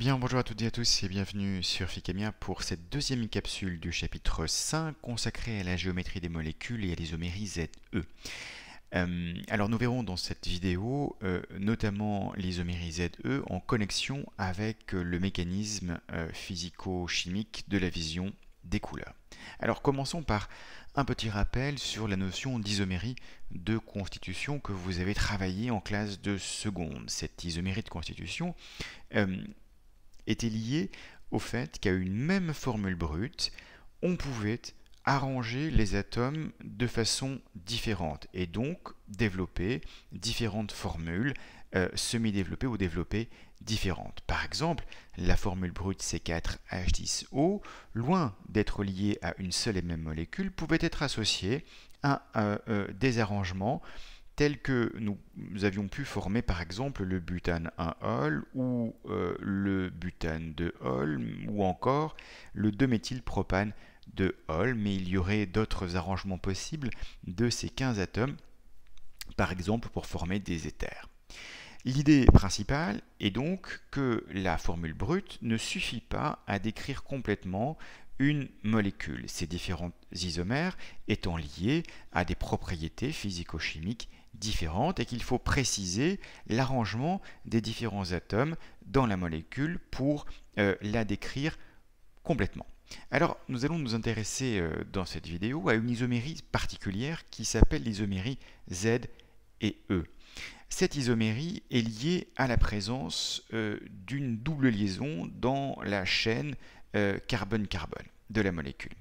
Bien, bonjour à toutes et à tous et bienvenue sur Ficamia pour cette deuxième capsule du chapitre 5 consacrée à la géométrie des molécules et à l'isomérie ZE. Euh, alors nous verrons dans cette vidéo euh, notamment l'isomérie ZE en connexion avec le mécanisme euh, physico-chimique de la vision des couleurs. Alors commençons par un petit rappel sur la notion d'isomérie de constitution que vous avez travaillé en classe de seconde. Cette isomérie de constitution était lié au fait qu'à une même formule brute, on pouvait arranger les atomes de façon différente et donc développer différentes formules euh, semi-développées ou développées différentes. Par exemple, la formule brute C4H10O, loin d'être liée à une seule et même molécule, pouvait être associée à un euh, euh, des arrangements tel que nous, avions pu former par exemple le butane 1-ol ou euh, le butane 2-ol ou encore le 2-méthylpropane 2-ol, mais il y aurait d'autres arrangements possibles de ces 15 atomes, par exemple pour former des éthers. L'idée principale est donc que la formule brute ne suffit pas à décrire complètement une molécule. Ces différents isomères étant liés à des propriétés physico-chimiques différentes et qu'il faut préciser l'arrangement des différents atomes dans la molécule pour euh, la décrire complètement. Alors, nous allons nous intéresser euh, dans cette vidéo à une isomérie particulière qui s'appelle l'isomérie Z et E. Cette isomérie est liée à la présence euh, d'une double liaison dans la chaîne carbone-carbone euh, de la molécule.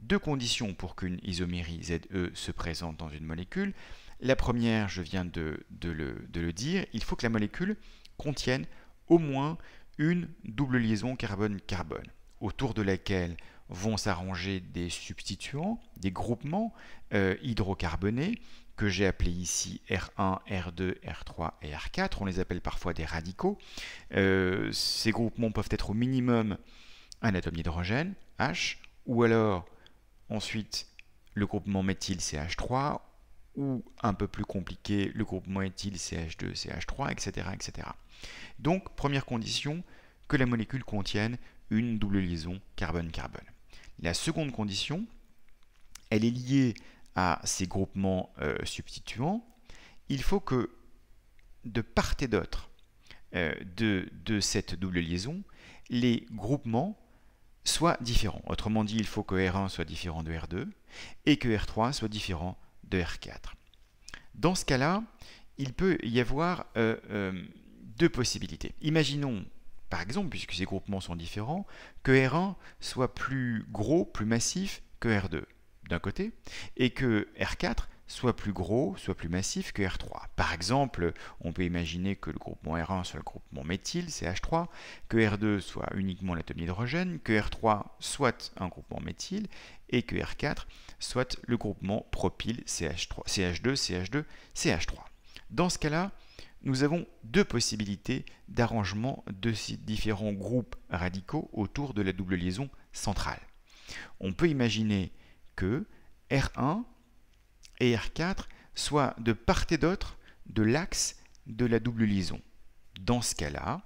Deux conditions pour qu'une isomérie ZE se présente dans une molécule. La première, je viens de, le, dire, il faut que la molécule contienne au moins une double liaison carbone-carbone, autour de laquelle vont s'arranger des substituants, des groupements euh, hydrocarbonés, que j'ai appelés ici R1, R2, R3 et R4. On les appelle parfois des radicaux. Euh, ces groupements peuvent être au minimum un atome d'hydrogène, H, ou alors ensuite le groupement méthyle CH3, ou un peu plus compliqué, le groupement méthyle CH2, CH3, etc., etc. Donc, première condition, que la molécule contienne une double liaison carbone-carbone. La seconde condition, elle est liée à ces groupements euh, substituants. Il faut que, de part et d'autre euh, de, de cette double liaison, les groupements soit différent. Autrement dit, il faut que R1 soit différent de R2 et que R3 soit différent de R4. Dans ce cas-là, il peut y avoir euh, euh, deux possibilités. Imaginons, par exemple, puisque ces groupements sont différents, que R1 soit plus gros, plus massif que R2 d'un côté, et que R4 soit plus gros, soit plus massif que R3. Par exemple, on peut imaginer que le groupement R1 soit le groupement méthyle, CH3, que R2 soit uniquement l'atome d'hydrogène, que R3 soit un groupement méthyle, et que R4 soit le groupement propyl, CH3, CH2, CH2, CH3. Dans ce cas-là, nous avons deux possibilités d'arrangement de ces différents groupes radicaux autour de la double liaison centrale. On peut imaginer que R1 et R4 soient de part et d'autre de l'axe de la double liaison. Dans ce cas-là,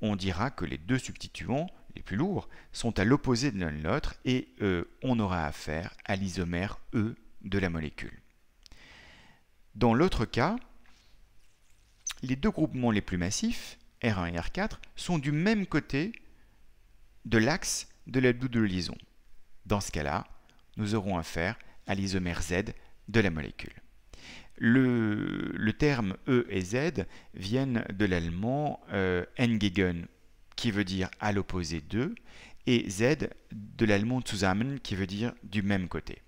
on dira que les deux substituants, les plus lourds, sont à l'opposé de l'un de l'autre et euh, on aura affaire à l'isomère E de la molécule. Dans l'autre cas, les deux groupements les plus massifs, R1 et R4, sont du même côté de l'axe de la double liaison. Dans ce cas-là, nous aurons affaire à l'isomère Z de la molécule. Le, terme E et Z viennent de l'allemand euh, engegen qui veut dire à l'opposé de, et Z de l'allemand zusammen, qui veut dire du même côté.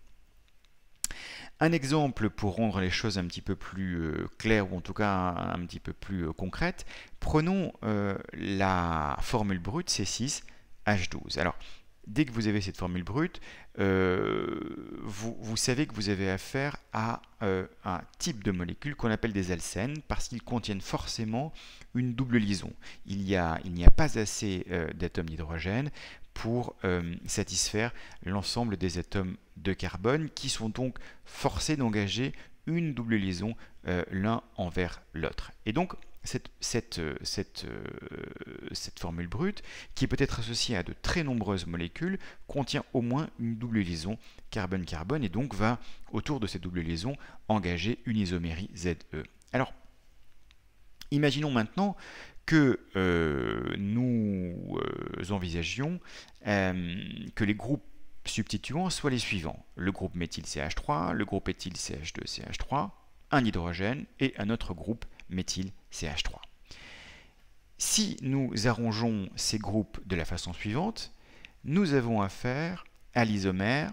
Un exemple pour rendre les choses un petit peu plus euh, claires, ou en tout cas un, petit peu plus euh, concrètes, prenons la formule brute C6H12. Alors, dès que vous avez cette formule brute, euh, vous, savez que vous avez affaire à euh, un type de molécule qu'on appelle des alcènes parce qu'ils contiennent forcément une double liaison. Il n'y a, a, pas assez euh, d'atomes d'hydrogène pour satisfaire l'ensemble des atomes de carbone qui sont donc forcés d'engager une double liaison l'un envers l'autre. Et donc, euh, euh, cette, formule brute, qui peut être associée à de très nombreuses molécules, contient au moins une double liaison carbone-carbone et donc va, autour de cette double liaison, engager une isomérie ZE. Alors, imaginons maintenant que euh, nous envisagions que les groupes substituants soient les suivants. Le groupe ch 3 le groupe éthyl ch 2 ch 3 un hydrogène et un autre groupe méthyl CH3. Si nous arrangeons ces groupes de la façon suivante, nous avons affaire à l'isomère,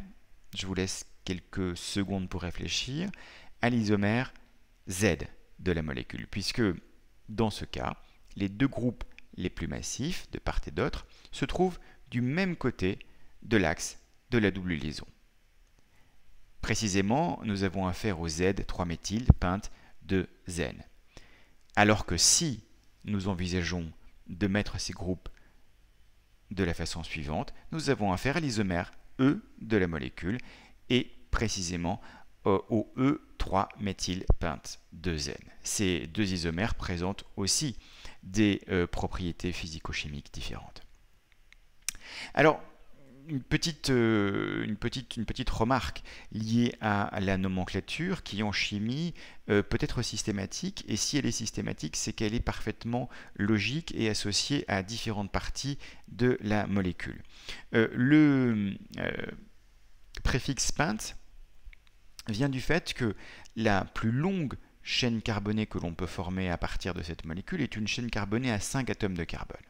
je vous laisse quelques secondes pour réfléchir, à l'isomère Z de la molécule, puisque dans ce cas, les deux groupes les plus massifs, de part et d'autre, se trouvent du même côté de l'axe de la double liaison. Précisément, nous avons affaire au Z3-méthyl peinte de Zn. Alors que si nous envisageons de mettre ces groupes de la façon suivante, nous avons affaire à l'isomère E de la molécule et précisément au e 3 méthylpinte 2N. Ces deux isomères présentent aussi des euh, propriétés physico-chimiques différentes. Alors, euh, une petite, remarque liée à la nomenclature qui en chimie euh, peut être systématique et si elle est systématique c'est qu'elle est parfaitement logique et associée à différentes parties de la molécule. Euh, le préfixe peinte » vient du fait que la plus longue chaîne carbonée que l'on peut former à partir de cette molécule est une chaîne carbonée à 5 atomes de carbone.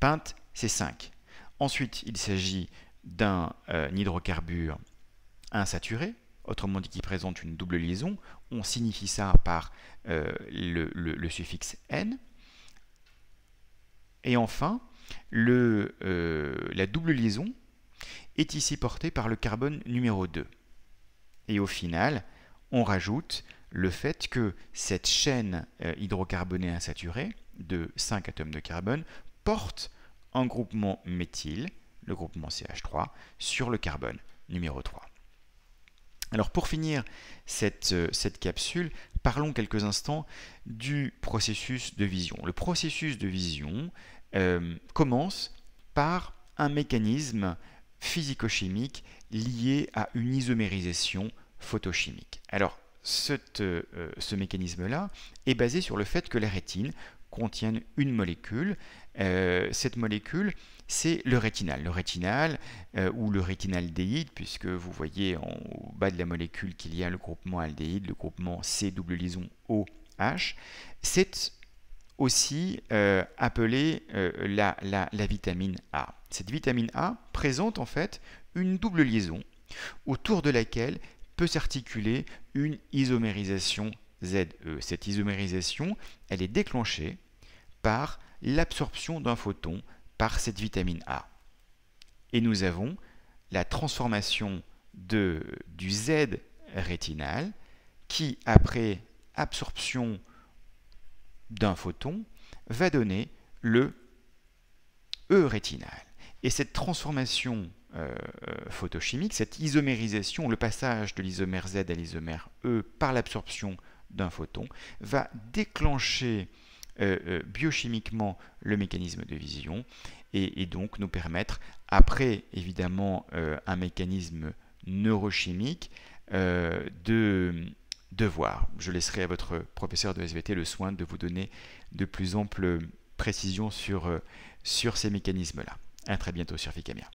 Peinte », c'est 5. Ensuite, il s'agit d'un euh, hydrocarbure insaturé, autrement dit qui présente une double liaison. On signifie ça par euh, le, suffixe N. Et enfin, euh, la double liaison est ici portée par le carbone numéro 2. Et au final, on rajoute le fait que cette chaîne hydrocarbonée insaturée de 5 atomes de carbone porte un groupement méthyle, le groupement CH3, sur le carbone numéro 3. Alors pour finir euh, cette, capsule, parlons quelques instants du processus de vision. Le processus de vision euh, commence par un mécanisme physico-chimique lié à une isomérisation photochimique. Alors euh, ce mécanisme-là est basé sur le fait que la rétine contiennent une molécule. Euh, cette molécule, c'est le rétinal. Le rétinal, euh, ou le rétinaldéhyde, puisque vous voyez en, au bas de la molécule qu'il y a le groupement aldéhyde, le groupement C double liaison OH, c'est aussi euh, appelée la, la vitamine A. Cette vitamine A présente en fait une double liaison autour de laquelle peut s'articuler une isomérisation E. Cette isomérisation, elle est déclenchée par l'absorption d'un photon par cette vitamine A. Et nous avons la transformation du Z rétinal qui, après absorption d'un photon, va donner le E rétinal. Et cette transformation euh, euh, photochimique, cette isomérisation, le passage de l'isomère Z à l'isomère E par l'absorption d'un photon va déclencher euh, euh, biochimiquement le mécanisme de vision et, donc nous permettre, après évidemment euh, un mécanisme neurochimique, de, de, voir. Je laisserai à votre professeur de SVT le soin de vous donner de plus amples précisions sur, sur ces mécanismes-là. À très bientôt sur Ficamia.